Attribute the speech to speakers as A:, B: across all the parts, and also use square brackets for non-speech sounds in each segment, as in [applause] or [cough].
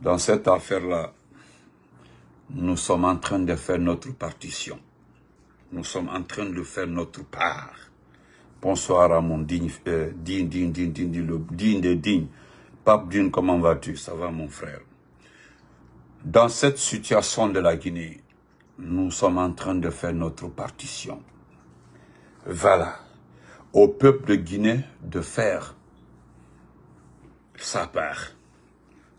A: Dans cette affaire-là, nous sommes en train de faire notre partition. Nous sommes en train de faire notre part. Bonsoir à mon digne, euh, digne, digne, digne, digne, digne de digne. Pape digne, comment vas-tu Ça va, mon frère. Dans cette situation de la Guinée, nous sommes en train de faire notre partition. Voilà. Au peuple de Guinée de faire sa part.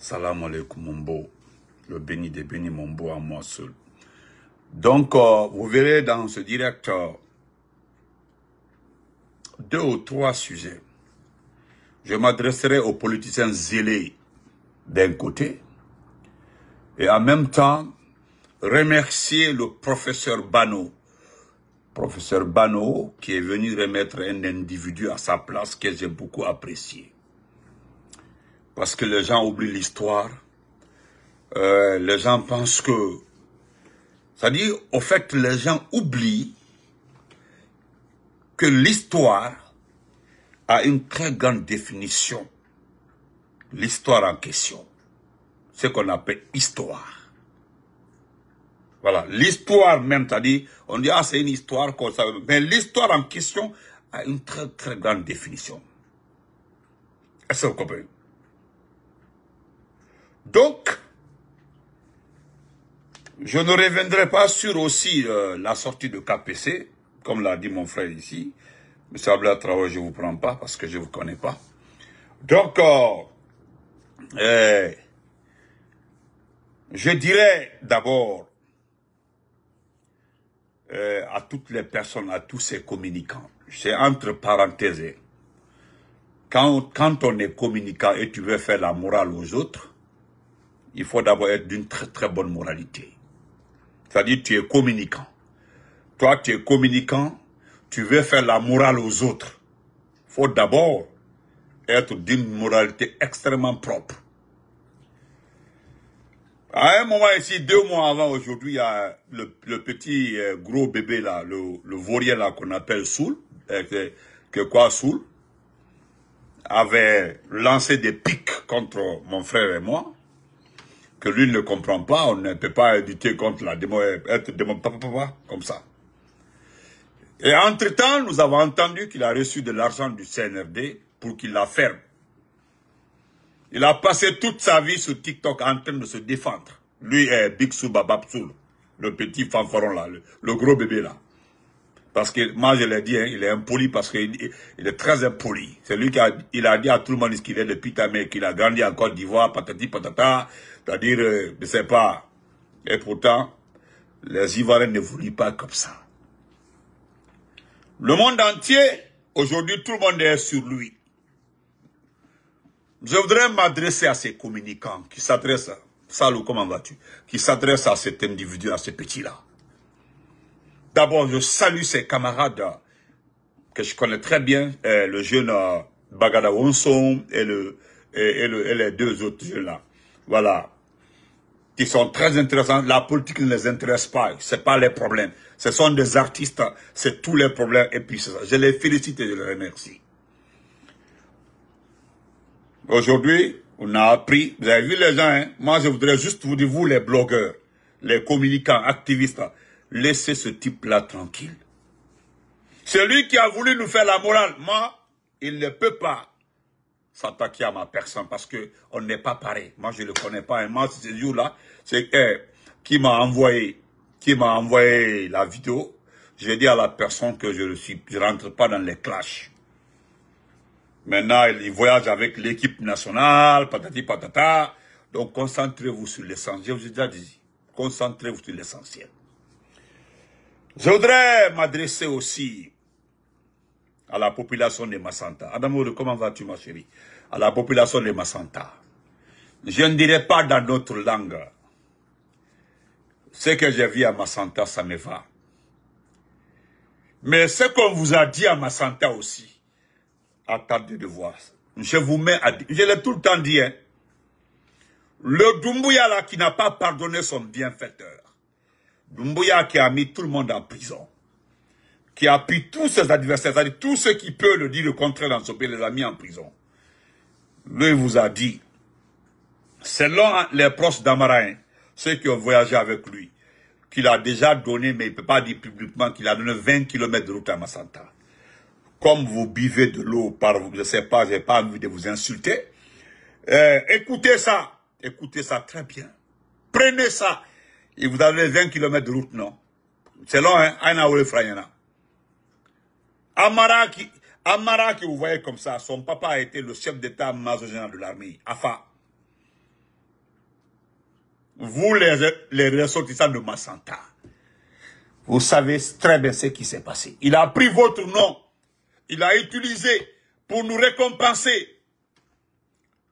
A: Salam alaikum Le béni des bénis mon à moi seul. Donc, euh, vous verrez dans ce directeur, deux ou trois sujets. Je m'adresserai aux politiciens zélés d'un côté et en même temps remercier le professeur Bano. Professeur Bano qui est venu remettre un individu à sa place que j'ai beaucoup apprécié. Parce que les gens oublient l'histoire. Euh, les gens pensent que... C'est-à-dire, au fait, les gens oublient que l'histoire a une très grande définition. L'histoire en question. Ce qu'on appelle histoire. Voilà, l'histoire même, c'est-à-dire, on dit, ah, c'est une histoire, comme ça. mais l'histoire en question a une très, très grande définition. Est-ce que vous comprenez Je ne reviendrai pas sur aussi euh, la sortie de KPC, comme l'a dit mon frère ici. Monsieur Abla Traoré, je vous prends pas parce que je vous connais pas. Donc, euh, eh, je dirais d'abord euh, à toutes les personnes, à tous ces communicants, c'est entre parenthèses, quand, quand on est communicant et tu veux faire la morale aux autres, il faut d'abord être d'une très très bonne moralité. C'est-à-dire, tu es communicant. Toi, tu es communicant, tu veux faire la morale aux autres. Il faut d'abord être d'une moralité extrêmement propre. À un moment ici, deux mois avant aujourd'hui, il le, petit euh, gros bébé là, le, le vaurien là qu'on appelle Soul, euh, que, que quoi Soul, avait lancé des pics contre mon frère et moi que lui ne comprend pas, on ne peut pas éditer contre la démo, être comme ça. Et entre-temps, nous avons entendu qu'il a reçu de l'argent du CNRD pour qu'il la ferme. Il a passé toute sa vie sur TikTok en train de se défendre. Lui est Big Babsoul, le petit fanfaron là, le gros bébé là. Parce que, moi, je l'ai dit, hein, il est impoli parce qu'il est très impoli. C'est lui qui a, il a dit à tout le monde ce qu'il est depuis ta mère, qu'il a grandi en Côte d'Ivoire, patati patata. C'est-à-dire, euh, je ne sais pas. Et pourtant, les Ivoiriens ne voulaient pas comme ça. Le monde entier, aujourd'hui, tout le monde est sur lui. Je voudrais m'adresser à ces communicants qui s'adressent à comment vas-tu Qui s'adressent à cet individu, à ce petit-là. D'abord, je salue ces camarades que je connais très bien, euh, le jeune euh, Bagada Wonson et, le, les deux autres jeunes-là. Voilà. Qui sont très intéressants. La politique ne les intéresse pas. C'est pas les problèmes. Ce sont des artistes. C'est tous les problèmes. Et puis, ça. Je les félicite et je les remercie. Aujourd'hui, on a appris, vous avez vu les gens, hein. moi je voudrais juste vous dire, vous les blogueurs, les communicants, activistes, Laissez ce type-là tranquille. Celui qui a voulu nous faire la morale, moi, il ne peut pas s'attaquer à ma personne parce que on n'est pas pareil. Moi, je ne le connais pas. Et moi, ce jour-là, c'est eh, qui m'a envoyé, qui m'a envoyé la vidéo. J'ai dit à la personne que je ne suis, rentre pas dans les clashs. Maintenant, il voyage avec l'équipe nationale, patati patata. Donc, concentrez-vous sur l'essentiel. Je vous ai déjà dit, concentrez-vous sur l'essentiel. Je voudrais m'adresser aussi à la population de Massanta. Adamoure, comment vas-tu, ma chérie À la population de Massanta. Je ne dirai pas dans notre langue. Ce que j'ai vu à Massanta, ça me va. Mais ce qu'on vous a dit à Massanta aussi, à attendez de voir. Je vous mets à... dire. Je l'ai tout le temps dit, hein. Le Dumbuya là qui n'a pas pardonné son bienfaiteur. Mbouya qui a mis tout le monde en prison, qui a pris tous ses adversaires, c'est-à-dire tous ceux qui peuvent le dire le contraire dans ce pays, les a mis en prison. Lui vous a dit, selon les proches d'Amarain, ceux qui ont voyagé avec lui, qu'il a déjà donné, mais il ne peut pas dire publiquement qu'il a donné 20 km de route à Massanta. Comme vous buvez de l'eau par vous, je ne sais pas, je n'ai pas envie de vous insulter. Euh, écoutez ça, écoutez ça très bien. Prenez ça et vous avez 20 km de route, non Selon Aina Olefrayana. Amara qui, vous voyez comme ça, son papa a été le chef d'état major général de l'armée, AFA. Vous, les, les ressortissants de Massanta, vous savez très bien ce qui s'est passé. Il a pris votre nom, il a utilisé pour nous récompenser,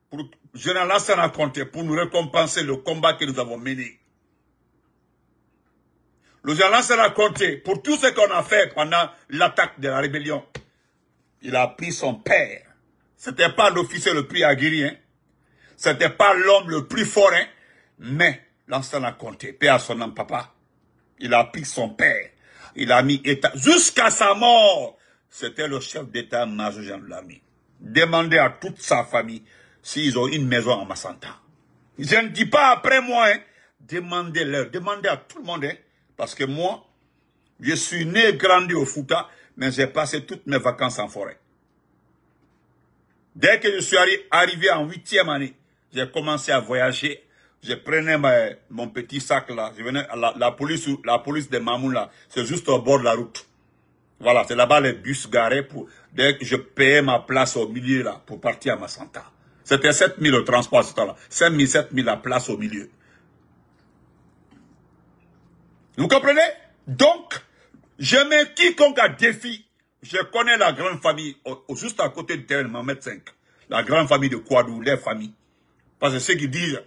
A: pour Général Hassan a pour nous récompenser le combat que nous avons mené. Le allons compté pour tout ce qu'on a fait pendant l'attaque de la rébellion. Il a pris son père. C'était pas l'officier le plus aguerri, Ce hein. C'était pas l'homme le plus fort, hein. Mais l'ancien a compté. Père à son âme, papa. Il a pris son père. Il a mis état. Jusqu'à sa mort, c'était le chef d'état-major Jean Lamy. Demandez à toute sa famille s'ils ont une maison en Massanta. Je ne dis pas après moi, hein. Demandez-leur. Demandez à tout le monde, parce que moi, je suis né et grandi au Fouta, mais j'ai passé toutes mes vacances en forêt. Dès que je suis arrivé en huitième année, j'ai commencé à voyager. Je prenais mon petit sac là, je venais à la, police, la police de Mamoun là, c'est juste au bord de la route. Voilà, c'est là-bas les bus garés pour, dès que je payais ma place au milieu là, pour partir à Massanta. C'était 7000 le transport à ce temps-là. 5000, 7000 la place au milieu. Vous comprenez Donc, je mets quiconque à défi. Je connais la grande famille, juste à côté de terrain, Mohamed La grande famille de Kouadou, les familles. Parce que ceux qui disent,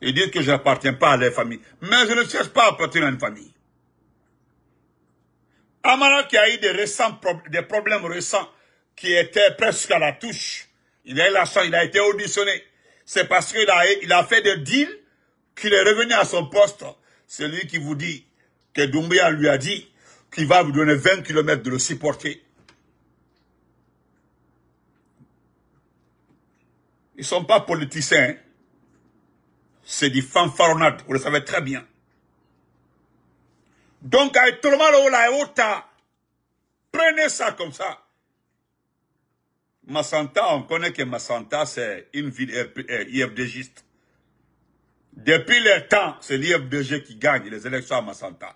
A: ils disent que je n'appartiens pas à leur famille. Mais je ne cherche pas à appartenir à une famille. Amara qui a eu des, récents, des problèmes récents, qui étaient presque à la touche, il a eu il a été auditionné. C'est parce qu'il a, il a fait des deals qu'il est revenu à son poste. Celui qui vous dit que Doumbia lui a dit qu'il va vous donner 20 km de le supporter. Ils ne sont pas politiciens. Hein. C'est du fanfaronnades, vous le savez très bien. Donc, à eh, prenez ça comme ça. Massanta, on connaît que Massanta, c'est une ville euh, IFDGiste. Depuis le temps, c'est l'IFDG qui gagne les élections à Massanta.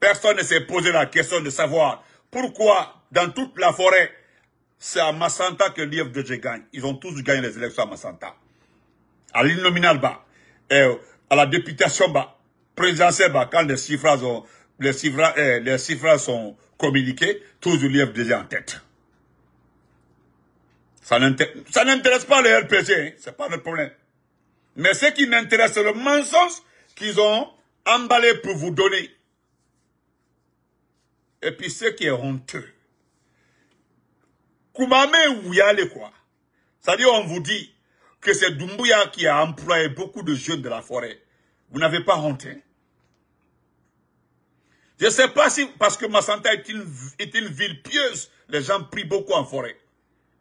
A: Personne ne s'est posé la question de savoir pourquoi, dans toute la forêt, c'est à Massanta que l'IFDG gagne. Ils ont tous gagné les élections à Massanta. À l'île nominale, à la députation, présidentielle, quand les chiffres, eh, sont communiqués, toujours l'IFDG en tête. Ça n'intéresse pas les RPC, hein. c'est pas notre problème. Mais ce qui m'intéresse, c'est le mensonge qu'ils ont emballé pour vous donner. Et puis ce qui est honteux. Koumame allez, quoi. C'est-à-dire, on vous dit que c'est Doumbouya qui a employé beaucoup de jeunes de la forêt. Vous n'avez pas honte. Hein? Je ne sais pas si, parce que Massanta est une, est une ville pieuse, les gens prient beaucoup en forêt.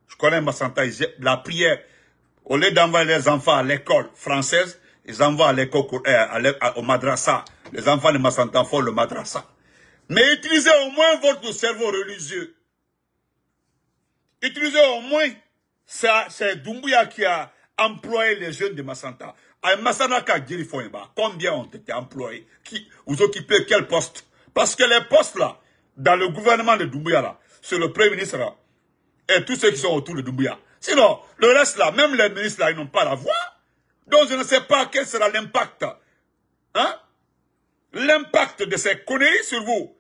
A: Je connais Massanta, la prière, au lieu d'envoyer les enfants à l'école française, ils envoient à l'école, euh, au madrasa. Les enfants de Massanta font le madrasa. Mais utilisez au moins votre cerveau religieux. Utilisez au moins, c'est Dumbuya qui a employé les jeunes de Massanta. À Massanaka Girifoyeba, combien ont été employés qui, Vous occupez quel poste Parce que les postes là, dans le gouvernement de Doumbouya, sur c'est le premier ministre et tous ceux qui sont autour de Doumbouya, Sinon, le reste là, même les ministres là, ils n'ont pas la voix. Donc je ne sais pas quel sera l'impact. Hein, l'impact de ces conneries sur vous.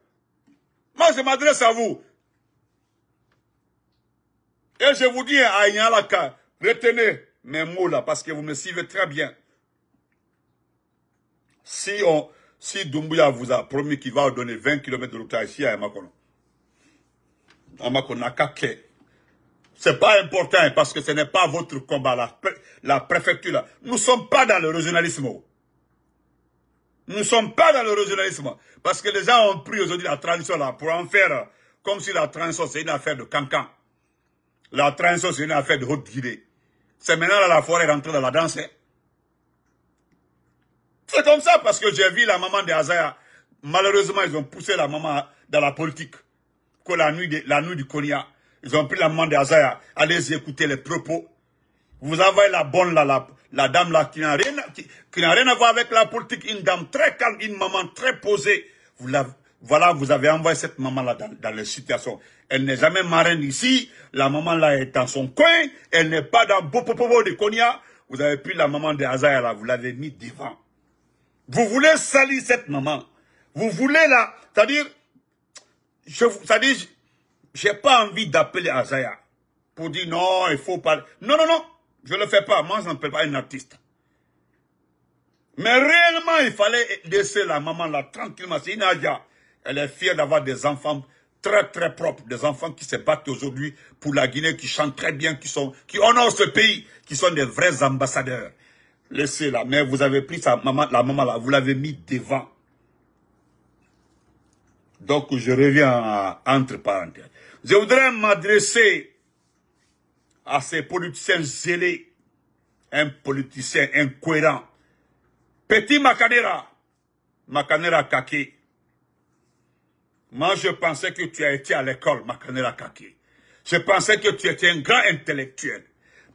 A: Moi, je m'adresse à vous. Et je vous dis hein, à retenez mes mots là, parce que vous me suivez très bien. Si, on, si Dumbuya vous a promis qu'il va donner 20 km de route ici à Makono, à kake n'est pas important parce que ce n'est pas votre combat, la, la préfecture. Nous ne sommes pas dans le régionalisme. Nous ne sommes pas dans le régionalisme. Parce que les gens ont pris aujourd'hui la transition là pour en faire euh, comme si la transition c'est une affaire de cancan. La transition c'est une affaire de haute guidée. C'est maintenant la forêt rentrée dans la danse. Hein. C'est comme ça parce que j'ai vu la maman de Azaya. Malheureusement, ils ont poussé la maman euh, dans la politique. Que la nuit, de, la nuit du Konya. Ils ont pris la main d'Azaya. Allez écouter les propos. Vous avez la bonne, la la, la dame là qui n'a rien, qui, rien à voir avec la politique. Une dame très calme, une maman très posée. Vous voilà, vous avez envoyé cette maman-là dans, la situation. Elle n'est jamais marraine ici. La maman-là est dans son coin. Elle n'est pas dans Bopopopo de Konya. Vous avez pris la maman de là. Vous l'avez mis devant. Vous voulez salir cette maman. Vous voulez là, c'est-à-dire, c'est-à-dire, j'ai pas envie d'appeler Azaya pour dire non, il faut pas. Non, non, non, je le fais pas. Moi, je peux pas une artiste. Mais réellement, il fallait laisser la maman là tranquillement. C'est Inadia. Elle est fière d'avoir des enfants très, très propres. Des enfants qui se battent aujourd'hui pour la Guinée, qui chantent très bien, qui, sont, qui honorent ce pays, qui sont des vrais ambassadeurs. Laissez-la. Mais vous avez pris sa maman, la maman là, vous l'avez mis devant. Donc, je reviens à, entre parenthèses. Je voudrais m'adresser à ces politiciens zélés, un politicien incohérent. Petit Makanera, Makanera Kake, Moi, je pensais que tu as été à l'école, Makanera Kake. Je pensais que tu étais un grand intellectuel.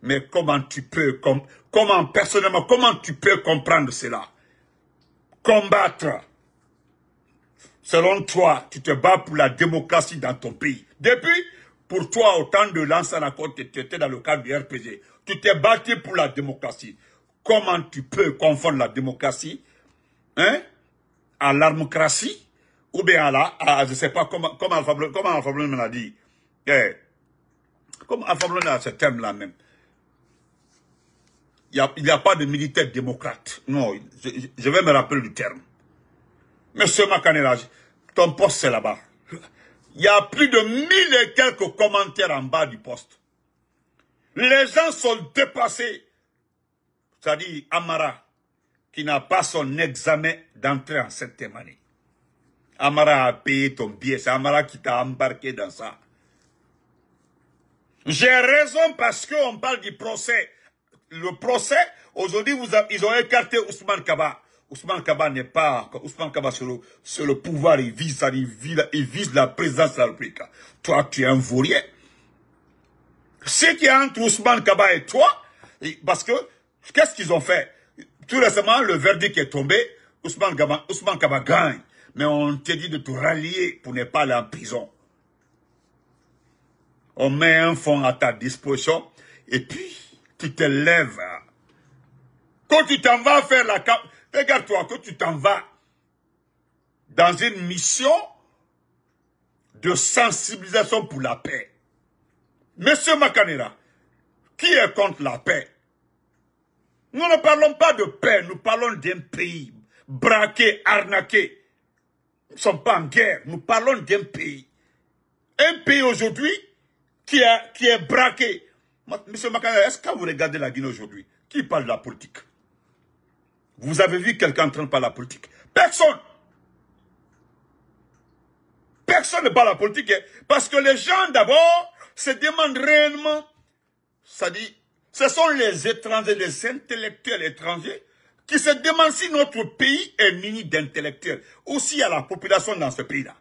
A: Mais comment tu peux, comment personnellement, comment tu peux comprendre cela Combattre Selon toi, tu te bats pour la démocratie dans ton pays. Depuis, pour toi, au temps de côte, tu étais dans le cadre du RPG. Tu t'es battu pour la démocratie. Comment tu peux confondre la démocratie hein, à l'armocratie ou bien à la, Je je sais pas, comment comment Alpha l'a dit. Eh, comme Alpha a ce terme là même. Il n'y a, pas de militaire démocrate. Non, je vais me rappeler du terme. Monsieur Makanela, ton poste c'est là-bas. Il y a plus de mille et quelques commentaires en bas du poste. Les gens sont dépassés. C'est-à-dire Amara, qui n'a pas son examen d'entrée en septième année. Amara a payé ton billet. C'est Amara qui t'a embarqué dans ça. J'ai raison parce qu'on parle du procès. Le procès, aujourd'hui, ils ont écarté Ousmane Kaba. Ousmane Kaba n'est pas, Ousmane Kaba sur le, pouvoir, il vise, il la présence de la République. Toi, tu es un vaurien. Ce qui est entre Ousmane Kaba et toi, parce que, qu'est-ce qu'ils ont fait? Tout récemment, le verdict est tombé, Ousmane Kaba, Ousmane Kaba gagne. Mais on te dit de te rallier pour ne pas aller en prison. On met un fonds à ta disposition et puis tu te lèves. Quand tu t'en vas faire la, Regarde-toi que tu t'en vas dans une mission de sensibilisation pour la paix. Monsieur Makanera, qui est contre la paix Nous ne parlons pas de paix, nous parlons d'un pays braqué, arnaqué. Nous ne sommes pas en guerre, nous parlons d'un pays. Un pays aujourd'hui qui est, qui est braqué. Monsieur Makanera, est-ce que vous regardez la Guinée aujourd'hui Qui parle de la politique vous avez vu quelqu'un en train par la politique Personne Personne ne parle la politique hein. parce que les gens d'abord se demandent réellement, ça dit, ce sont les étrangers, les intellectuels étrangers qui se demandent si notre pays est muni d'intellectuels. Aussi à la population dans ce pays-là.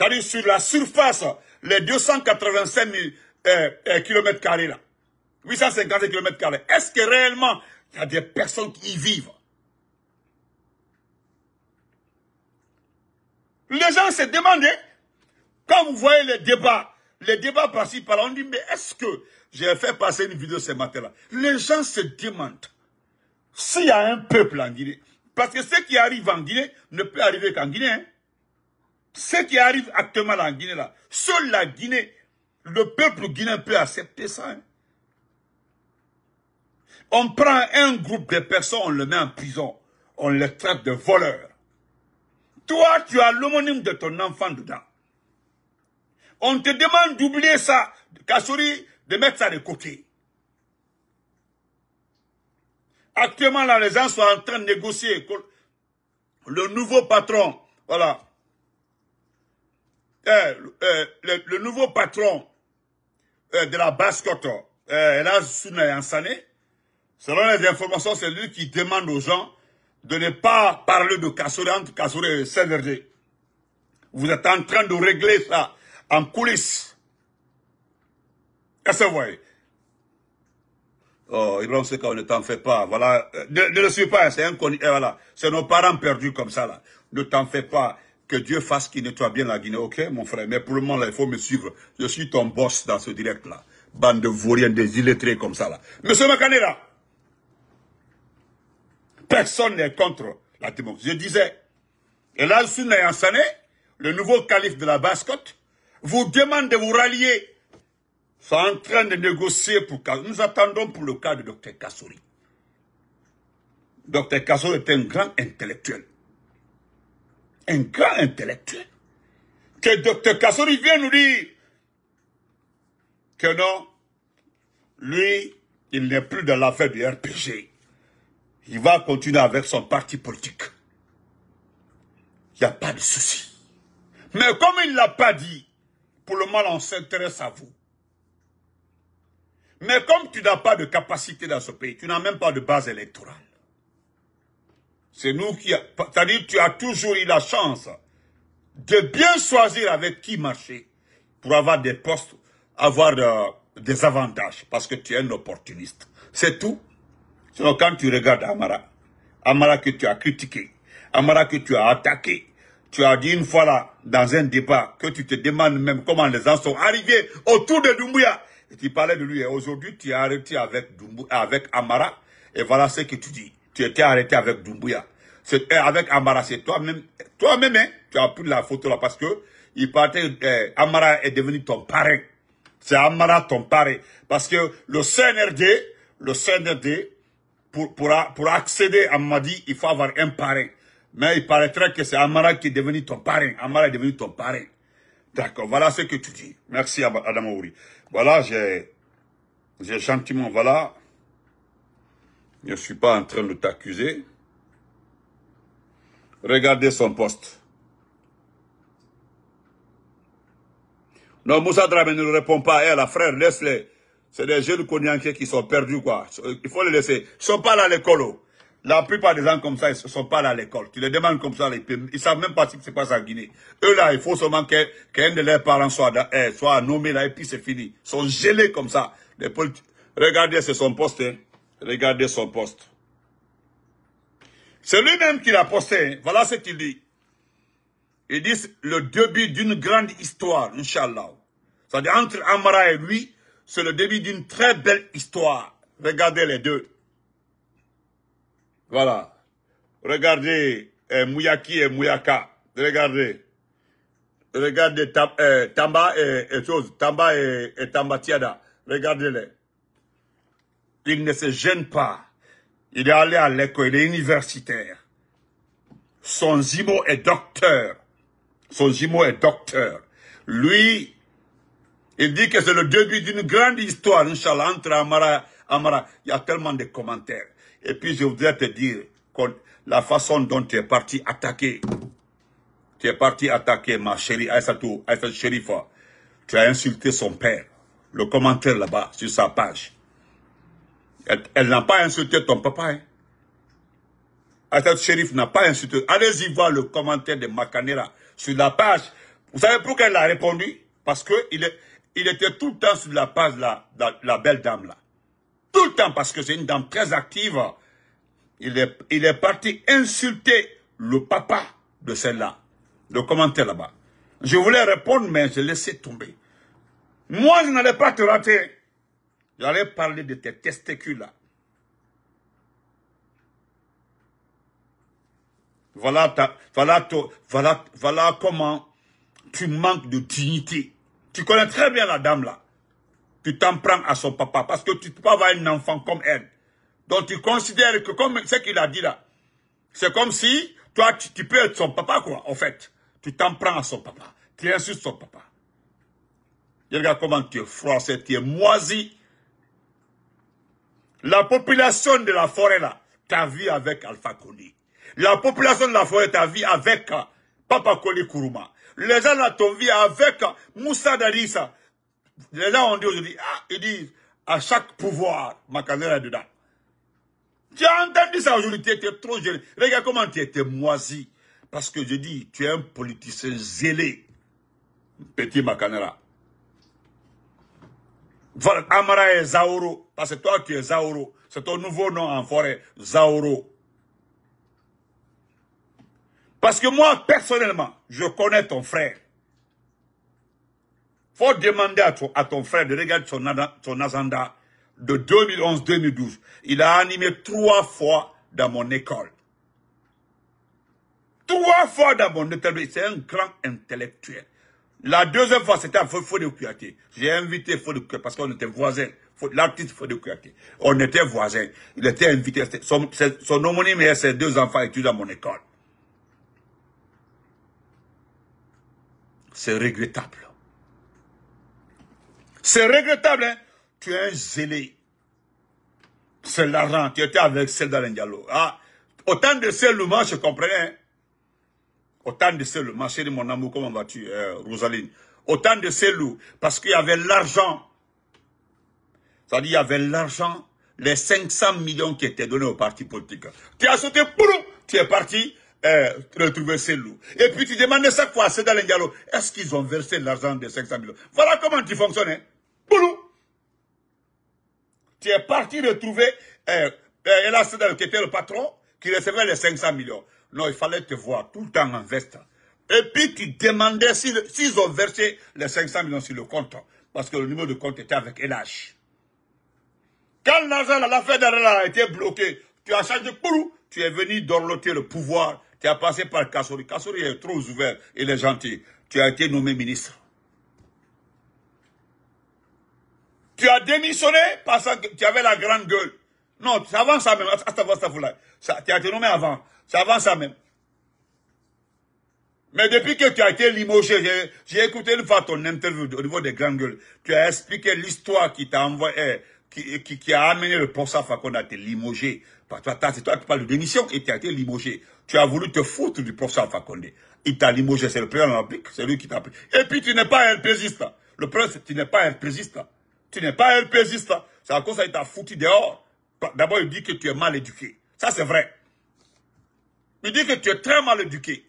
A: à sur la surface, les 285 000 euh, euh km là, 850 km Est-ce que réellement, il y a des personnes qui y vivent Les gens se demandent hein, quand vous voyez les débats, les débats par par-là, on dit, mais est-ce que j'ai fait passer une vidéo ce matin-là Les gens se demandent s'il y a un peuple en Guinée, parce que ce qui arrive en Guinée ne peut arriver qu'en Guinée. Hein. Ce qui arrive actuellement en Guinée, là, seule la Guinée, le peuple guinéen peut accepter ça. Hein. On prend un groupe de personnes, on le met en prison. On les traite de voleurs. Toi, tu as l'homonyme de ton enfant dedans. On te demande d'oublier ça, Kassori, de mettre ça de côté. Actuellement, là, les gens sont en train de négocier le nouveau patron, voilà. Eh, eh, le, nouveau patron eh, de la Bascotte, en Sounayansane, selon les informations, c'est lui qui demande aux gens de ne pas parler de Kassouré entre Kassouré et saint Vous êtes en train de régler ça en coulisses. Est-ce que vous voyez Oh, Ibrahim ne t'en fais pas. Voilà. Ne, le suis pas, c'est inconnu. Eh, voilà. C'est nos parents perdus comme ça, là. Ne t'en fais pas. Que Dieu fasse qu'il nettoie bien la Guinée, ok, mon frère. Mais pour le moment, là, il faut me suivre. Je suis ton boss dans ce direct-là. Bande de vauriens, des illettrés comme ça, là. Monsieur Macanera Personne n'est contre la démocratie. Je disais, et là, le nouveau calife de la basse vous demande de vous rallier. sont en train de négocier pour Nous attendons pour le cas de Dr Kassouri. Dr Kassouri est un grand intellectuel. Un grand intellectuel. Que Dr Kassouri vienne nous dire que non, lui, il n'est plus dans l'affaire du RPG il va continuer avec son parti politique. Il n'y a pas de souci. Mais comme il ne l'a pas dit, pour le moment, on s'intéresse à vous. Mais comme tu n'as pas de capacité dans ce pays, tu n'as même pas de base électorale. C'est nous qui... C'est-à-dire tu as toujours eu la chance de bien choisir avec qui marcher pour avoir des postes, avoir euh, des avantages, parce que tu es un opportuniste. C'est tout. Sinon, quand tu regardes Amara, Amara que tu as critiqué, Amara que tu as attaqué, tu as dit une fois là, dans un débat, que tu te demandes même comment les gens sont arrivés autour de Doumbouya. Et tu parlais de lui. Et aujourd'hui, tu es arrêté avec, avec Amara. Et voilà ce que tu dis. Tu étais arrêté avec Doumbouya. Avec Amara, c'est toi-même. Toi-même, hein, tu as pris la photo là parce que il partait, euh, Amara est devenu ton parrain. C'est Amara ton parrain. Parce que le CNRD, le CNRD, pour, accéder à Madi, il faut avoir un parrain. Mais il paraîtrait que c'est Amara qui est devenu ton parrain. Amara est devenu ton parrain. D'accord, voilà ce que tu dis. Merci Adam Ouri. Voilà, j'ai gentiment, voilà. Je ne suis pas en train de t'accuser. Regardez son poste. Non, Moussa Dramé ne répond pas. Eh, la frère, laisse le c'est des jeunes qui sont perdus, quoi. Il faut les laisser. Ils sont pas là à l'école. La plupart des gens comme ça, ils ne sont pas là à l'école. Tu les demandes comme ça, ils ne savent même pas ce qui se passe en Guinée. Eux là, il faut seulement qu'un de leurs parents soit, eh, soit nommé là et puis c'est fini. Ils sont gelés comme ça. Les Regardez, c'est son poste. Hein. Regardez son poste. C'est lui-même qui l'a posté. Hein. Voilà ce qu'il dit. Il dit le début d'une grande histoire, Inch'Allah. C'est-à-dire entre Amara et lui, c'est le début d'une très belle histoire. Regardez les deux. Voilà. Regardez eh, Mouyaki et Mouyaka. Regardez. Regardez eh, Tamba et, Tamba et, Tiada. Regardez-les. Il ne se gêne pas. Il est allé à l'école, il est universitaire. Son Zimo est docteur. Son Zimo est docteur. Lui, il dit que c'est le début d'une grande histoire, Inch'Allah, entre Amara Amara. Il y a tellement de commentaires. Et puis, je voudrais te dire que la façon dont tu es parti attaquer, tu es parti attaquer ma chérie Aïssatou, Aïssatou Sherifa. Tu as insulté son père. Le commentaire là-bas, sur sa page. Elle, n'a pas insulté ton papa. Hein? Aïssatou Sherif n'a pas insulté. Allez-y voir le commentaire de Makanera sur la page. Vous savez pourquoi elle a répondu Parce qu'il est il était tout le temps sur la page, là, la, belle dame là. Tout le temps, parce que c'est une dame très active. Il est, il est parti insulter le papa de celle-là. Le commentaire là-bas. Je voulais répondre, mais je laissais tomber. Moi, je n'allais pas te rater. J'allais parler de tes testicules là. Voilà, ta, voilà, voilà comment tu manques de dignité. Tu connais très bien la dame là. Tu t'en prends à son papa parce que tu ne peux pas avoir un enfant comme elle. Donc tu considères que comme ce qu'il a dit là, c'est comme si toi tu, peux être son papa quoi, en fait. Tu t'en prends à son papa. Tu insultes son papa. regarde comment tu es froissé, tu es moisi. La population de la forêt là, t'as vie avec Alpha Koli. La population de la forêt t'a vie avec euh, Papa Koli Kuruma. Les gens l'ont avec Moussa Darissa. Les gens ont dit aujourd'hui, ah, ils disent, à chaque pouvoir, Makanera est dedans. Tu as entendu ça aujourd'hui, tu étais trop gêné. Regarde comment tu étais moisi. Parce que je dis, tu es un politicien zélé. Petit Macanera. Amara est Zaoro. Parce que toi, tu es Zaoro. C'est ton nouveau nom en forêt, Zaoro. Parce que moi, personnellement, je connais ton frère. faut demander à ton, frère de regarder son, agenda de 2011-2012. Il a animé trois fois dans mon école. Trois fois dans mon école. C'est un grand intellectuel. La deuxième fois, c'était à Fodé J'ai invité Fodé parce qu'on était voisins. L'artiste Fodé On était voisins. Il était invité. Son, son homonyme et ses deux enfants étudient dans mon école. C'est regrettable. C'est regrettable, hein? Tu es un zélé. C'est l'argent. Tu étais avec celle Diallo. Ah, autant de celles je comprenais. Hein. Autant de celles ma chérie, mon amour, comment vas-tu, euh, Rosaline Autant de celles parce qu'il y avait l'argent. C'est-à-dire, il y avait l'argent, les 500 millions qui étaient donnés au parti politique. Tu as sauté, pour tu es parti, eh, retrouver ces loups. Et puis tu demandais ça... quoi à dans est-ce qu'ils ont versé l'argent des 500 millions Voilà comment tu fonctionnais... Hein. Tu es parti retrouver euh, là, qui était le patron, qui recevait les 500 millions. Non, il fallait te voir tout le temps en veste. Et puis tu demandais s'ils ont versé les 500 millions sur le compte. Parce que le numéro de compte était avec LH. Quand l'argent l'affaire la a été bloqué, tu as changé de tu es venu dorloter le pouvoir tu as passé par Kassori. Kassori est trop ouvert, il est gentil. Tu as été nommé ministre. Tu as démissionné parce que tu avais la grande gueule. Non, c'est avant ça même. tu as été nommé avant. C'est avant ça même. Mais depuis que tu as été limogé, j'ai écouté une fois ton interview au niveau des grandes gueules. Tu as expliqué l'histoire qui t'a envoyé, qui, a amené le professeur Fakon à te limoger c'est toi qui parles de démission et tu as été limogé. Tu as voulu te foutre du professeur Alpha Il t'a limogé, c'est le président olympique, c'est lui qui t'a pris. Et puis tu n'es pas un pésiste. Le prince, tu n'es pas un pésiste. Tu n'es pas un pésiste. C'est à cause ça il t'a foutu dehors. D'abord, il dit que tu es mal éduqué. Ça, c'est vrai. Il dit que tu es très mal éduqué.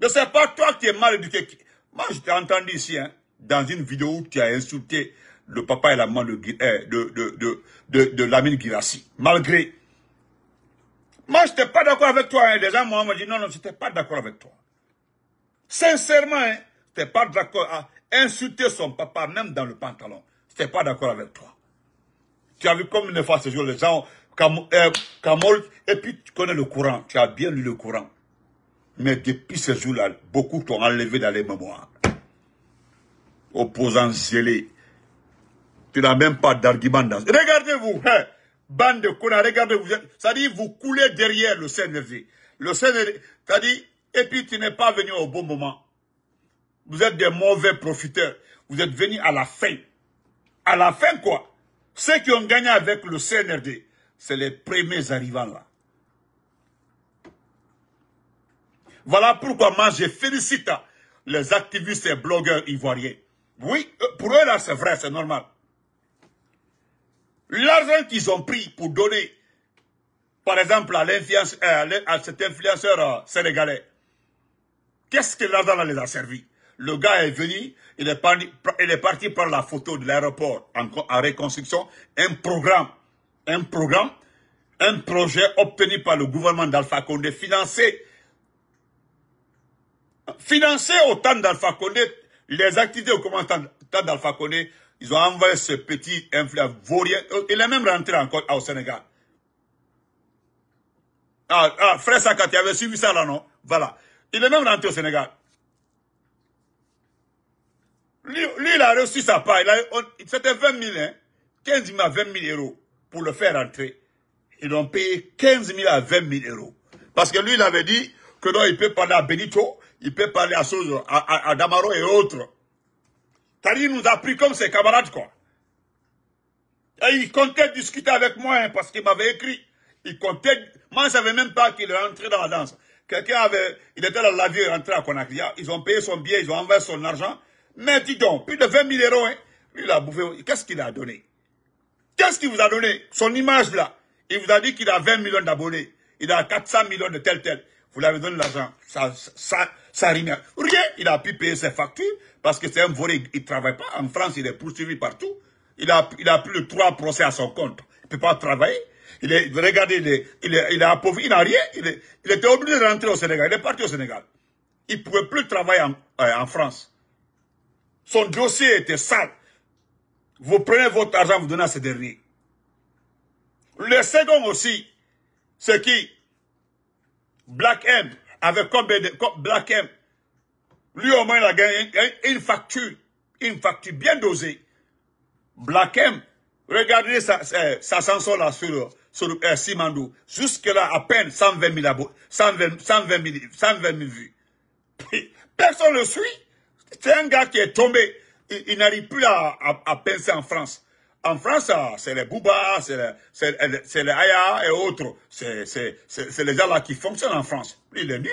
A: Mais c'est pas toi qui es mal éduqué. Moi, je t'ai entendu ici, hein, dans une vidéo où tu as insulté le papa et la maman de, euh, de Lamine Girassi. Malgré moi, je n'étais pas d'accord avec toi. Les hein. gens moi, on dit, non, non, je n'étais pas d'accord avec toi. Sincèrement, hein, je n'étais pas d'accord à insulter son papa, même dans le pantalon. Je n'étais pas d'accord avec toi. Tu as vu comme une fois ce jour, les gens, Kamol, euh, et puis tu connais le courant. Tu as bien lu le courant. Mais depuis ce jour-là, beaucoup t'ont enlevé dans les mémoires. Opposant zélé. Tu n'as même pas d'argument dans... Regardez-vous, hein Bande de connards, regardez, vous ça dit, vous coulez derrière le CNRD. Le CNV, ça dit, et puis tu n'es pas venu au bon moment. Vous êtes des mauvais profiteurs. Vous êtes venus à la fin. À la fin, quoi Ceux qui ont gagné avec le CNRD, c'est les premiers arrivants là. Voilà pourquoi moi je félicite les activistes et blogueurs ivoiriens. Oui, euh, pour eux là c'est vrai, c'est normal. L'argent qu'ils ont pris pour donner, par exemple, à, euh, à cet influenceur euh, sénégalais, qu'est-ce que l'argent les a servi Le gars est venu, il est, parti, il est parti par la photo de l'aéroport en, reconstruction, un programme, un programme, un projet obtenu par le gouvernement d'Alpha Condé, financé, financé au temps d'Alpha Condé, les activités au commandant d'Alpha Condé, ils ont envoyé ce petit vaurien. Euh, il est même rentré encore au Sénégal. Ah, ah frère Saka, tu avais suivi ça là, non Voilà. Il est même rentré au Sénégal. Lui, lui il a reçu sa part. C'était 20 000, hein, 15 000 à 20 000 euros pour le faire rentrer. Ils l'ont payé 15 000 à 20 000 euros. Parce que lui, il avait dit que non, il peut parler à Benito, il peut parler à, à Damaro et autres. Tari nous a pris comme ses camarades, quoi. il comptait discuter avec moi, hein, parce qu'il m'avait écrit. Il comptait... Moi, je ne savais même pas qu'il est rentré dans la danse. Quelqu'un avait... Il était dans l'avion, il est rentré à Conakry. Hein. Ils ont payé son billet, ils ont envers son argent. Mais dis donc, plus de 20 000 euros, hein. Lui, il a bouffé... Qu'est-ce qu'il a donné Qu'est-ce qu'il vous a donné Son image, là. Il vous a dit qu'il a 20 millions d'abonnés. Il a 400 millions de tel tel. Vous l'avez donné l'argent. Ça, ça, ça, rien. Rien. Il a pu payer ses factures parce que c'est un volé, il ne travaille pas. En France, il est poursuivi partout. Il a, il a plus de trois procès à son compte. Il ne peut pas travailler. Il est, regardez, il est, il appauvri, il n'a rien. Il, était obligé de rentrer au Sénégal. Il est parti au Sénégal. Il ne pouvait plus travailler euh, en, France. Son dossier était sale. Vous prenez votre argent, vous donnez à ce dernier. Le second aussi, c'est qui Black M, avec combien de, Black M, lui au moins, il a gagné une facture, une facture bien dosée. M, regardez sa, sa chanson là sur, sur euh, Simandou. Jusque-là, à peine 120 000, 120, 120 vues. [laughs] Personne ne le suit. C'est un gars qui est tombé. Il, n'arrive plus à, à, penser en France. En France, ah, c'est les Bouba, c'est les, les, Aya et autres. C'est les gens là qui fonctionnent en France. Il est nul.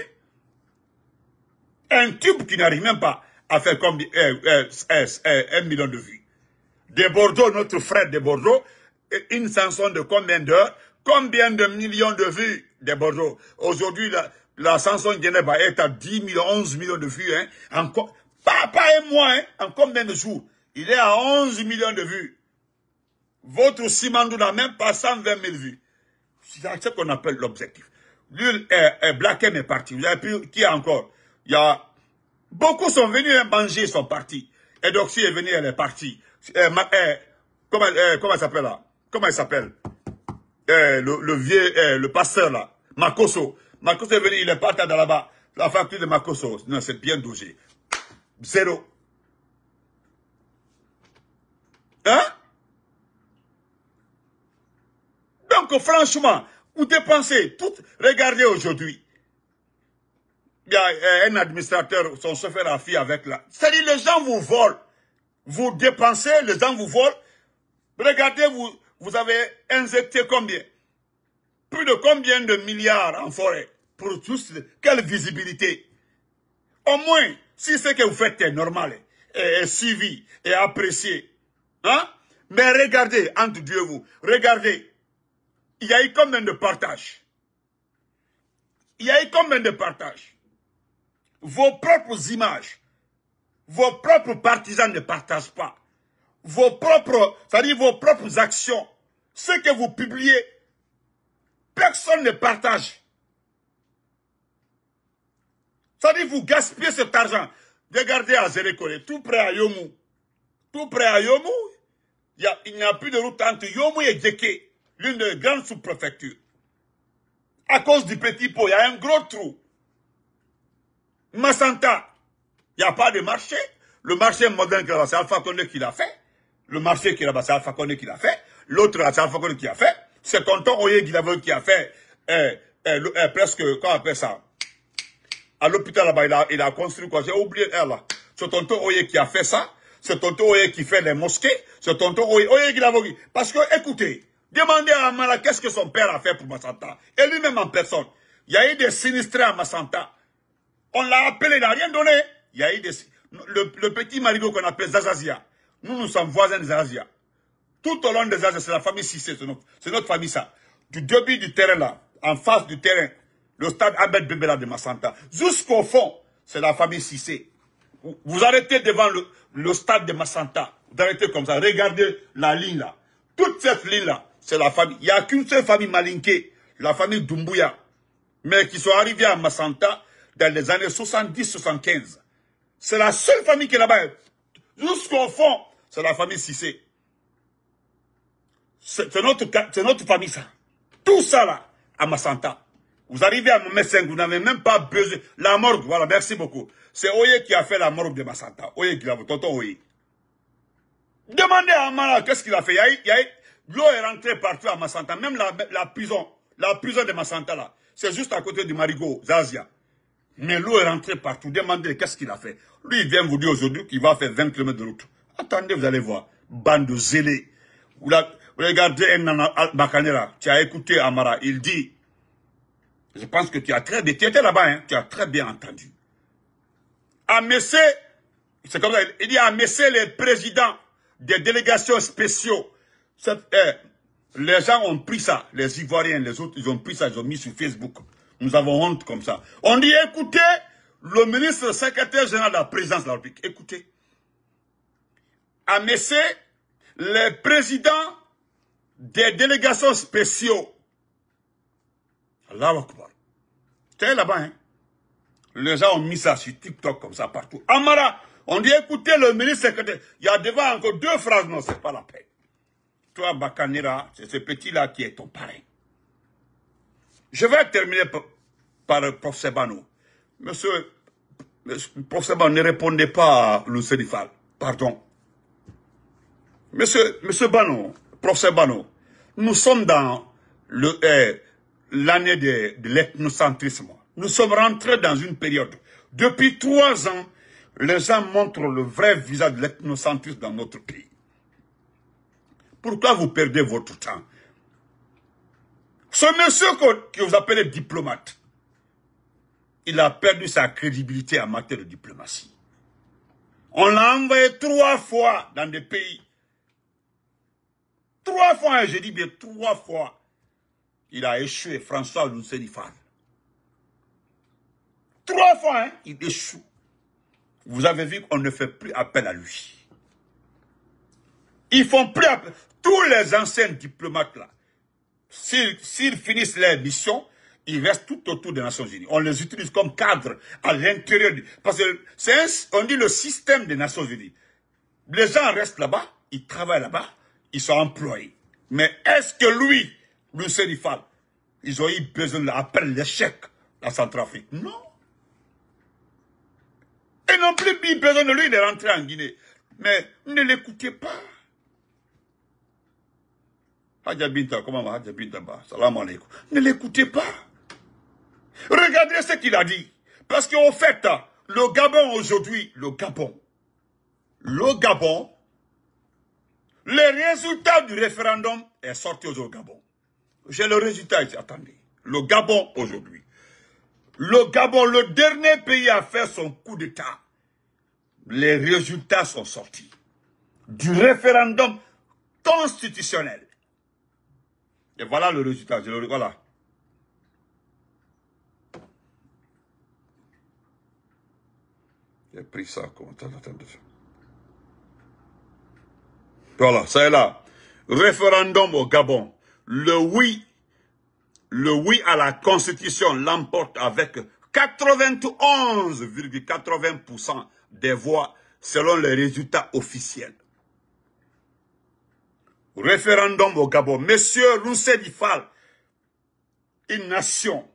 A: Un tube qui n'arrive même pas à faire comme euh, euh, euh, un million de vues. De Bordeaux, notre frère de Bordeaux, une chanson de combien d'heures, combien de millions de vues de Bordeaux. Aujourd'hui, la, la chanson est à 10 millions, 11 millions de vues. Hein, papa et moi, hein, en combien de jours Il est à 11 millions de vues. Votre Simandou n'a même pas 120 000 vues. C'est ce qu'on appelle l'objectif. Lui, est Black est parti. Vous avez pu, qui encore y a... Beaucoup sont venus manger, hein, sont partis. Et elle est venue, elle est partie. Euh, euh, comment, euh, comment elle s'appelle là Comment elle s'appelle le, le, vieux, le pasteur là, Makoso. Makoso est venu, il est parti là-bas. La facture de Makoso, non, c'est bien dogé. Zéro. Hein Donc franchement, vous dépensez tout. Regardez aujourd'hui il y euh, un administrateur, son se la fille avec là. C'est-à-dire, les gens vous volent. Vous dépensez, les gens vous volent. Regardez, vous, vous avez injecté combien Plus de combien de milliards en forêt Pour tous, quelle visibilité Au moins, si ce que vous faites est normal, est suivi et apprécié. Hein Mais regardez, entre Dieu et vous, regardez, il y a eu combien de partages Il y a eu combien de partages vos propres images, vos propres partisans ne partagent pas. Vos propres, cest à vos propres actions, ce que vous publiez, personne ne partage. Ça dit, vous gaspillez cet argent. Regardez à Zérékoré, tout près à Yomou. Tout près à Yomou, il n'y a, a, plus de route entre Yomou et Djeké, l'une des grandes sous-préfectures. À cause du petit pot, il y a un gros trou. Masanta, il n'y a pas de marché. Le marché moderne là-bas, c'est Alpha Condé qui l'a fait. Le marché qui est là-bas, c'est Alpha Condé qui l'a fait. L'autre c'est Alpha Condé qui l'a fait. C'est Tonton Oye qui qui a fait eh, eh, eh, presque, comment on appelle ça À l'hôpital là-bas, il a, construit quoi J'ai oublié elle là. C'est Tonton Oye qui a fait ça. C'est Tonton Oye qui fait les mosquées. C'est Tonton Oye, Oye qui Parce que, écoutez, demandez à Amala qu'est-ce que son père a fait pour Massanta. Et lui-même en personne. Il y a eu des sinistrés à Massanta. On l'a appelé, il n'a rien donné. y le, petit marigot qu'on appelle Zazazia. Nous, nous sommes voisins de Zazazia. Tout au long des Zazazia, c'est la famille Sissé, c'est notre, famille ça. Du début du terrain là, en face du terrain, le stade Abed Bebela de Massanta, jusqu'au fond, c'est la famille Sissé. Vous, arrêtez devant le, stade de Massanta. Vous arrêtez comme ça. Regardez la ligne là. Toute cette ligne là, c'est la famille. Il n'y a qu'une seule famille malinquée, la famille Dumbuya. Mais qui sont arrivés à Massanta, dans les années 70-75. C'est la seule famille qui est là-bas. Jusqu'au fond, c'est la famille Sissé. C'est notre, famille, ça. Tout ça, là, à Massanta. Vous arrivez à Messin, vous n'avez même pas besoin. La morgue, voilà, merci beaucoup. C'est Oye qui a fait la morgue de Massanta. Oye qui l'a fait, tonton Oye. Demandez à Amara qu'est-ce qu'il a fait. L'eau est rentrée partout à Massanta, même la, la prison. La prison de Massanta, là. C'est juste à côté du Marigot, Zazia. Mais l'eau est rentrée partout. Demandez qu'est-ce qu'il a fait. Lui, il vient vous dire aujourd'hui qu'il va faire 20 km de route. Attendez, vous allez voir. Bande de Vous regardez un Bacanera. Tu as écouté Amara. Il dit, je pense que tu as très bien, tu étais là-bas, hein. tu as très bien entendu. Amessé, c'est comme ça, il dit Amessé les présidents des délégations spéciaux. Eh, les gens ont pris ça, les Ivoiriens, les autres, ils ont pris ça, ils ont mis sur Facebook. Nous avons honte comme ça. On dit, écoutez, le ministre secrétaire général de la présidence de la République, écoutez, à Messé, les présidents des délégations spéciaux, Allahu Akbar, c'était là-bas, hein. Les gens ont mis ça sur TikTok comme ça partout. Amara, on dit écoutez le ministre secrétaire. Il y a devant encore deux phrases, non, c'est pas la peine. Toi, Bakanira, c'est ce petit-là qui est ton parrain. Je vais terminer par le professeur Bano. Monsieur, le professeur Bano ne répondait pas à le Sénifal. Pardon. Monsieur, monsieur Bano, Bano, nous sommes dans eh, l'année de, l'ethnocentrisme. Nous sommes rentrés dans une période. Depuis trois ans, les gens montrent le vrai visage de l'ethnocentrisme dans notre pays. Pourquoi vous perdez votre temps Ce monsieur que vous appelez diplomate, il a perdu sa crédibilité en matière de diplomatie. On l'a envoyé trois fois dans des pays. Trois fois, hein, je dis bien trois fois. Il a échoué, François Lousserifal. Trois fois, hein, il échoue. Vous avez vu qu'on ne fait plus appel à lui. Ils font plus appel. Tous les anciens diplomates là, s'ils finissent leur mission, ils restent tout autour des Nations Unies. On les utilise comme cadre à l'intérieur. Parce que c'est, on dit le système des Nations Unies. Les gens restent là-bas, ils travaillent là-bas, ils sont employés. Mais est-ce que lui, le ils ont eu besoin de l'appel l'échec, la Centrafrique Non. Ils n'ont plus besoin de lui de rentrer en Guinée. Mais ne l'écoutez pas. Hadja comment va Hadja bah, Salam alaikum. Ne l'écoutez pas. Regardez ce qu'il a dit. Parce qu'en fait, le Gabon aujourd'hui, le Gabon, le Gabon, le résultat du référendum est sorti au Gabon. J'ai le résultat attendez. Le Gabon aujourd'hui. Le Gabon, le dernier pays à faire son coup d'État. Les résultats sont sortis du référendum constitutionnel. Et voilà le résultat, le, voilà. pris ça comme de Voilà, ça est là. Référendum au Gabon. Le oui, le oui à la constitution l'emporte avec 91,80% des voix selon les résultats officiels. Référendum au Gabon. Monsieur Rousset Ifal, une nation,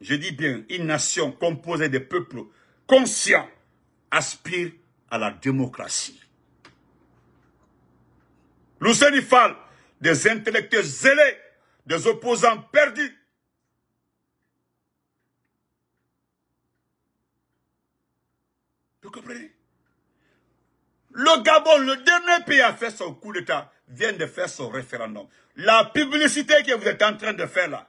A: je dis bien une nation composée de peuples conscients, aspire à la démocratie. y des intellectuels zélés, des opposants perdus. Vous comprenez Le Gabon, le dernier pays à faire son coup d'État, vient de faire son référendum. La publicité que vous êtes en train de faire là,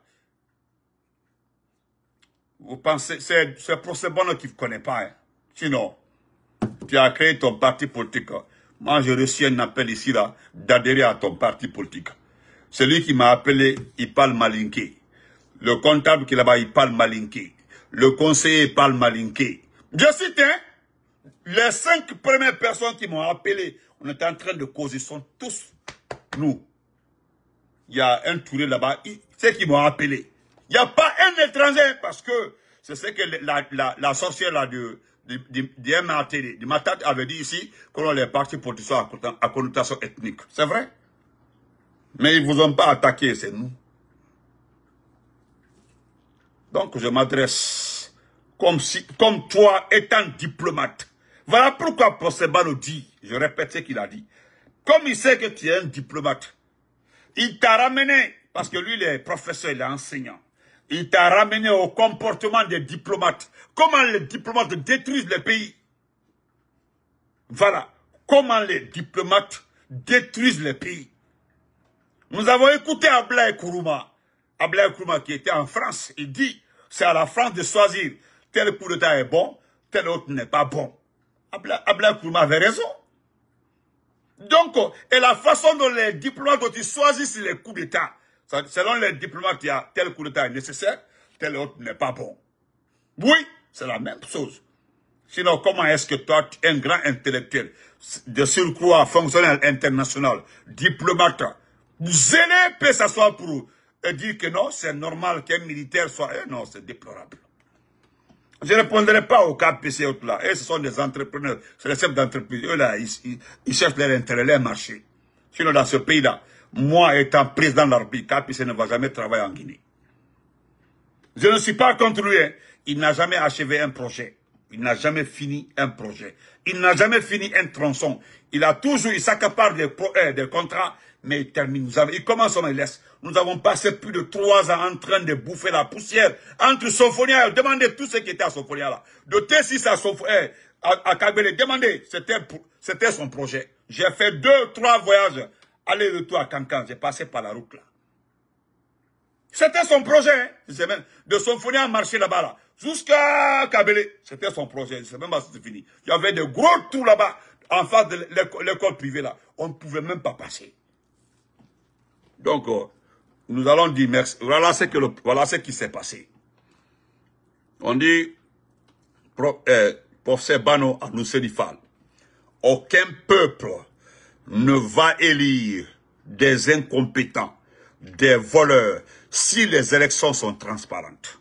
A: vous pensez, c'est Procès bon qui ne connaît pas. Hein. Sinon, tu as créé ton parti politique. Moi, j'ai reçu un appel ici, là, d'adhérer à ton parti politique. Celui qui m'a appelé, il parle malinqué. Le comptable qui est là-bas, il parle malinqué. Le conseiller parle malinqué. Je cite, hein, les cinq premières personnes qui m'ont appelé, on est en train de causer, ils sont tous nous. Il y a un touré là-bas, c'est qui m'ont appelé. Il n'y a pas un étranger parce que c'est ce que la, la sorcière là de, avait dit ici que les partis politiques à connotation ethnique. C'est vrai. Mais ils ne vous ont pas attaqué, c'est nous. Donc je m'adresse comme, si, comme toi, étant diplomate. Voilà pourquoi pour dit. Je répète ce qu'il a dit. Comme il sait que tu es un diplomate, il t'a ramené, parce que lui, il est professeur, il est enseignant. Il t'a ramené au comportement des diplomates. Comment les diplomates détruisent les pays. Voilà. Comment les diplomates détruisent les pays. Nous avons écouté Ablaï Kourouma. Ablaï Kourouma qui était en France. Il dit, c'est à la France de choisir. Tel coup d'État est bon, tel autre n'est pas bon. Ablaï Kourouma avait raison. Donc, et la façon dont les diplomates choisissent les coups d'État, selon les diplomates, il y a tel coup d'État est nécessaire, tel autre n'est pas bon. Oui, c'est la même chose. Sinon, comment est-ce que toi, un grand intellectuel, de surcroît, fonctionnel international, diplomate, vous peut s'asseoir pour et dire que non, c'est normal qu'un militaire soit... Eh non, c'est déplorable. Je ne répondrai pas au KPC et autres là. Eux, eh, ce sont des entrepreneurs, c'est les chefs d'entreprise. Eux là, ils, cherchent leur intérêt, leur marché. Sinon, dans ce pays-là, moi étant président de l'Arbitre, KPC ne va jamais travailler en Guinée. Je ne suis pas contre lui. Hein. Il n'a jamais achevé un projet. Il n'a jamais fini un projet. Il n'a jamais fini un tronçon. Il a toujours, il s'accapare des, euh, contrats, mais il termine. Nous il commence, on laisse. Nous avons passé plus de trois ans en train de bouffer la poussière entre Sofonia. Demandez tout ce qui était à Sofonia là. De T6 euh, à à, Kabele, demandez. C'était son projet. J'ai fait deux, trois voyages. Aller-retour à Cancan. J'ai passé par la route là. C'était son projet. Hein. De Sofonia à marcher là-bas là jusqu'à Kabélé. C'était son projet. Je même pas si c'est fini. Il y avait de gros tours là-bas, en face de l'école privée là. On ne pouvait même pas passer. Donc, euh, nous allons dire merci. Voilà ce, que le, voilà ce qui s'est passé. On dit, euh, professeur Bano aucun peuple ne va élire des incompétents, des voleurs, si les élections sont transparentes.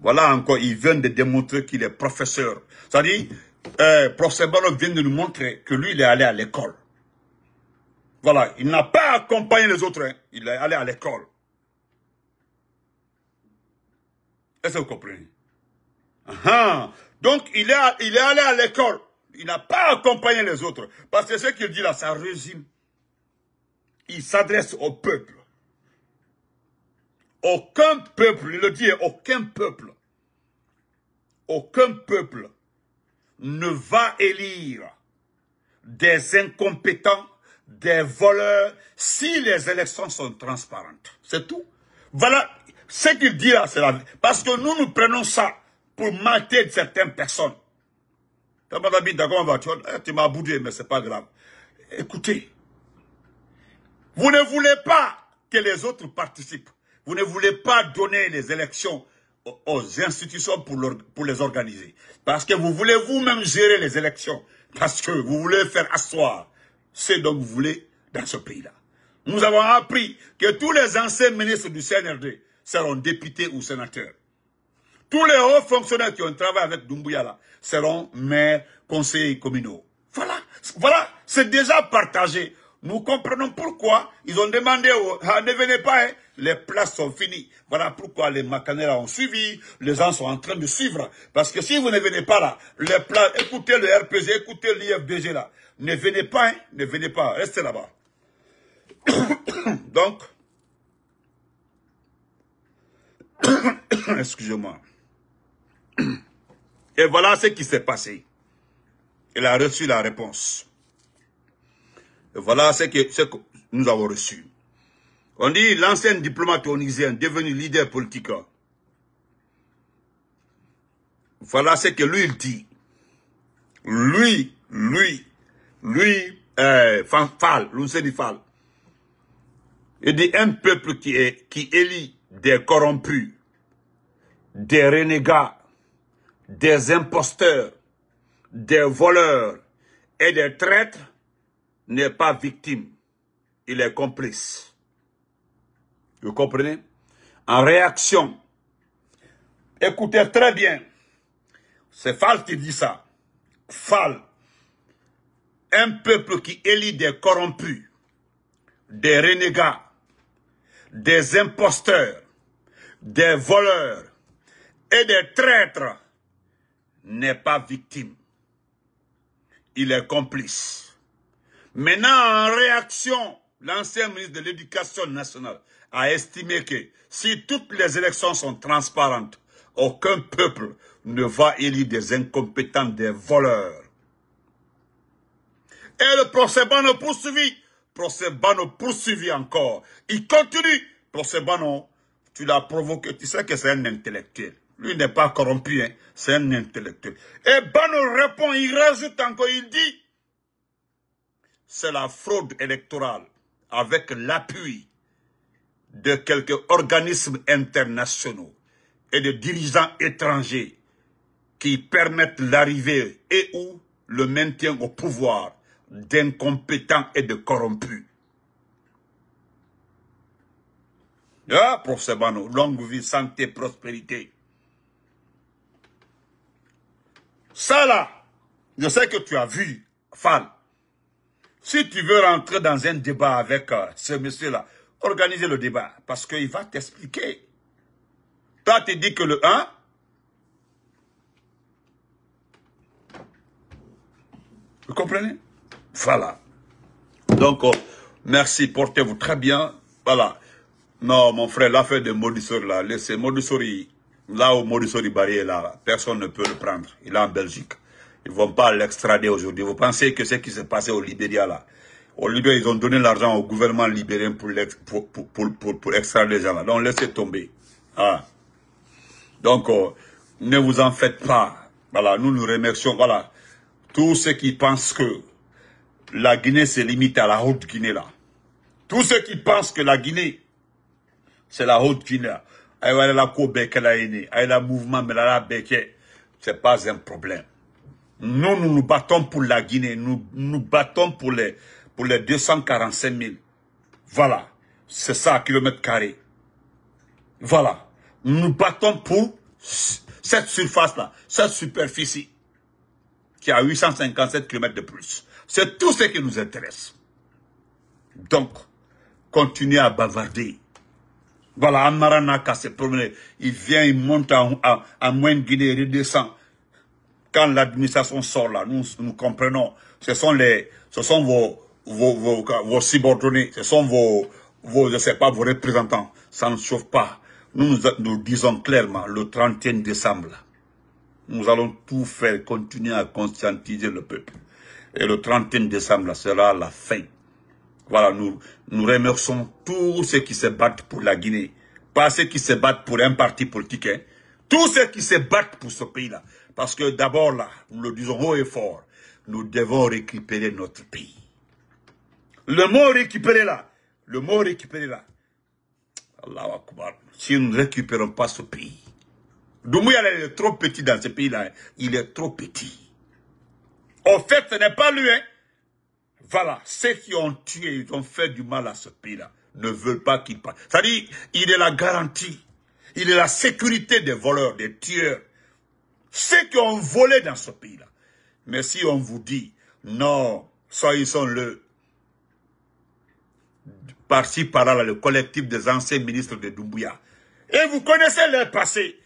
A: Voilà encore, il vient de démontrer qu'il est professeur. C'est-à-dire, euh, professeur Baroque vient de nous montrer que lui, il est allé à l'école. Voilà, il n'a pas accompagné les autres, hein. il est allé à l'école. Est-ce que vous comprenez ah, ah. Donc, il est, il est allé à l'école. Il n'a pas accompagné les autres. Parce que ce qu'il dit là, ça résume. Il s'adresse au peuple. Aucun peuple, il le dit, aucun peuple, aucun peuple ne va élire des incompétents, des voleurs, si les élections sont transparentes. C'est tout. Voilà ce qu'il dit là, c'est la Parce que nous, nous prenons ça pour mater certaines personnes. Eh, tu m'as boudé, mais c'est pas grave. Écoutez, vous ne voulez pas que les autres participent. Vous ne voulez pas donner les élections aux institutions pour, les organiser. Parce que vous voulez vous-même gérer les élections. Parce que vous voulez faire asseoir ce dont vous voulez dans ce pays-là. Nous avons appris que tous les anciens ministres du CNRD seront députés ou sénateurs. Tous les hauts fonctionnaires qui ont travaillé avec Dumbuya seront maires, conseillers communaux. Voilà, voilà, c'est déjà partagé. Nous comprenons pourquoi ils ont demandé, aux, ne venez pas, hein, les places sont finies. Voilà pourquoi les Macanera ont suivi, les gens sont en train de suivre. Parce que si vous ne venez pas là, les places, écoutez le RPG, écoutez l'IFDG là. Ne venez pas, hein. ne venez pas, restez là-bas. [coughs] Donc, [coughs] excusez-moi. [coughs] Et voilà ce qui s'est passé. Il a reçu la réponse. Et voilà ce que, ce que nous avons reçu. On dit l'ancien diplomate onisien devenu leader politique. Voilà ce que lui il dit. Lui, lui, lui, euh, Fal. Il dit un peuple qui, est, qui élit des corrompus, des renégats, des imposteurs, des voleurs et des traîtres n'est pas victime, il est complice. Vous comprenez En réaction. Écoutez très bien. C'est Fal qui dit ça. Fal. Un peuple qui élit des corrompus, des renégats, des imposteurs, des voleurs et des traîtres n'est pas victime. Il est complice. Maintenant, en réaction, l'ancien ministre de l'Éducation nationale, a estimé que si toutes les élections sont transparentes, aucun peuple ne va élire des incompétents, des voleurs. Et le procès Bano poursuivit. Procès Bano poursuivit encore. Il continue. Procès Bano, tu l'as provoqué. Tu sais que c'est un intellectuel. Lui n'est pas corrompu, hein. c'est un intellectuel. Et Bano répond, il rajoute encore, il dit, c'est la fraude électorale avec l'appui de quelques organismes internationaux et de dirigeants étrangers qui permettent l'arrivée et ou le maintien au pouvoir d'incompétents et de corrompus. Ah, professeur Bano, longue vie, santé, prospérité. Ça là, je sais que tu as vu, Fall. Si tu veux rentrer dans un débat avec euh, ce monsieur-là, organiser le débat parce qu'il va t'expliquer. Toi, tu dis que le 1, vous comprenez Voilà. Donc, euh, merci, portez-vous très bien. Voilà. Non, mon frère, l'affaire de Maudissori, là, laissez Maudissori, là où Barry est là, personne ne peut le prendre. Il est en Belgique. Ils ne vont pas l'extrader aujourd'hui. Vous pensez que ce qui s'est passé au Libéria, là, au ils ont donné l'argent au gouvernement libérien pour, pour, pour, pour, extraire les gens. Donc, laissez tomber. Ah. Donc, euh, ne vous en faites pas. Voilà, nous nous remercions. Voilà, tous ceux qui pensent que la Guinée se limite à la Haute-Guinée, là. Tous ceux qui pensent que la Guinée, c'est la Haute-Guinée. la la mouvement, mais la c'est pas un problème. Nous, nous nous battons pour la Guinée, nous nous battons pour les, pour les 245 000. Voilà, c'est ça, kilomètre carré. Voilà, nous battons pour cette surface-là, cette superficie qui a 857 km de plus. C'est tout ce qui nous intéresse. Donc, continuez à bavarder. Voilà, Amaranaka s'est promené. Il vient, il monte à en, moins Guinée, il redescend. Quand l'administration sort là, nous, nous comprenons. Ce sont les, ce sont vos, vos, vos, vos subordonnés, ce sont vos, vos, je sais pas, vos représentants. Ça ne chauffe pas. Nous, nous disons clairement, le 31 décembre, nous allons tout faire, continuer à conscientiser le peuple. Et le 31 décembre sera la fin. Voilà, nous, nous remercions tous ceux qui se battent pour la Guinée. Pas ceux qui se battent pour un parti politique. Hein. Tous ceux qui se battent pour ce pays-là. Parce que d'abord là, nous le disons haut et fort, nous devons récupérer notre pays. Le mot récupérer là, le mot récupérer là. Allah Akbar. Si nous ne récupérons pas ce pays, Doumbouya est trop petit dans ce pays-là. Hein. Il est trop petit. Au fait, ce n'est pas lui. Hein. Voilà, ceux qui ont tué, ils ont fait du mal à ce pays-là, ne veulent pas qu'il parte. C'est-à-dire, il est la garantie, il est la sécurité des voleurs, des tueurs. Ceux qui ont volé dans ce pays-là. Mais si on vous dit, non, sont le par-ci, par-là, le collectif des anciens ministres de Doumbouya. Et vous connaissez le passé.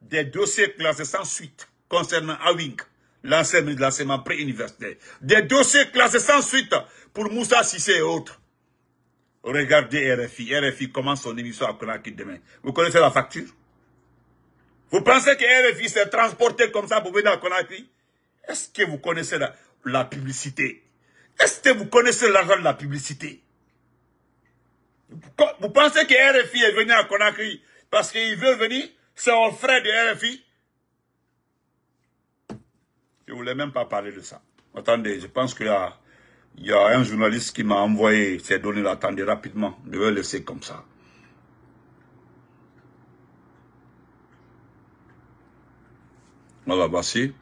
A: Des dossiers classés sans suite concernant Awing, l'ancien ministre de l'enseignement préuniversitaire. Des dossiers classés sans suite pour Moussa Sissé et autres. Regardez RFI. RFI commence son émission à Conakry demain. Vous connaissez la facture Vous pensez que RFI s'est transporté comme ça pour venir à Conakry Est-ce que vous connaissez la publicité Est-ce que vous connaissez l'argent de la publicité vous pensez que RFI est venu à Conakry parce qu'il veut venir C'est un frère de RFI Je ne voulais même pas parler de ça. Attendez, je pense qu'il y, y, a un journaliste qui m'a envoyé ces données-là. Attendez rapidement, je vais laisser comme ça. Voilà, voici.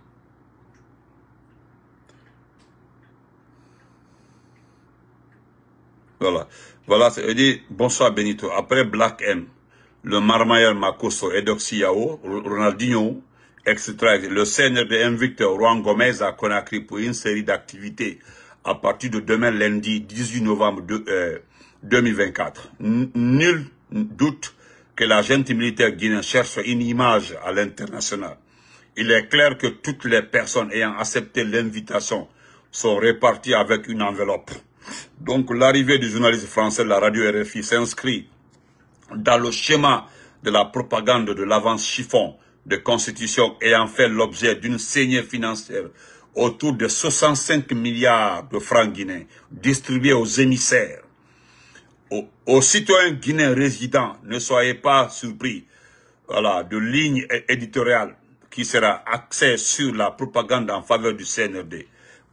A: Voilà. Voilà, dit bonsoir Benito. Après Black M, le Marmayer Makoso, Edoxiao, Ronaldinho, etc. Le seigneur de M. Victor Juan Gomez a Conakry pour une série d'activités à partir de demain lundi 18 novembre de, 2024. Euh, nul doute que la l'agent militaire guinéen cherche une image à l'international. Il est clair que toutes les personnes ayant accepté l'invitation sont réparties avec une enveloppe. Donc l'arrivée du journaliste français de la radio RFI s'inscrit dans le schéma de la propagande de l'avance chiffon de constitution ayant fait l'objet d'une saignée financière autour de 65 milliards de francs guinéens distribués aux émissaires. Aux, citoyens guinéens résidents, ne soyez pas surpris de l'igne éditoriale qui sera axée sur la propagande en faveur du CNRD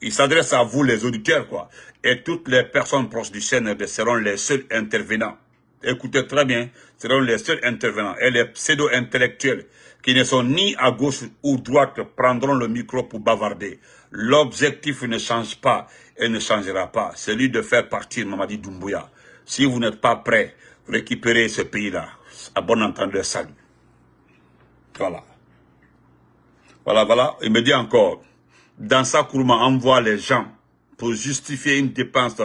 A: il s'adresse à vous les auditeurs, quoi. Et toutes les personnes proches du CNRD e seront les seuls intervenants. Écoutez très bien, seront les seuls intervenants. Et les pseudo-intellectuels qui ne sont ni à gauche ou droite prendront le micro pour bavarder. L'objectif ne change pas et ne changera pas. Celui de faire partir Mamadi Doumbouya. Si vous n'êtes pas prêt, récupérez ce pays-là. À bon entendeur, salut. Voilà. Voilà, voilà. Il me dit encore dans sa on envoie les gens pour justifier une dépense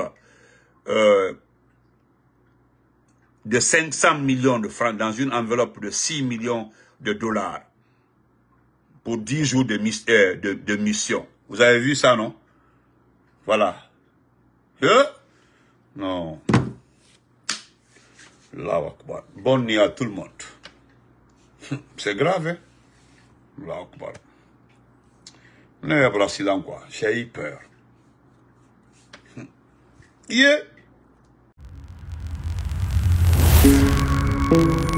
A: de 500 euh, millions de francs dans une enveloppe de 6 millions de dollars pour 10 jours euh, de, mission. Vous avez vu ça, non Voilà. Hein? Non. Bonne nuit à tout le monde. [laughs] C'est grave, hein? Ne Brasilan quoi. J'ai eu e [laughs] Yeah.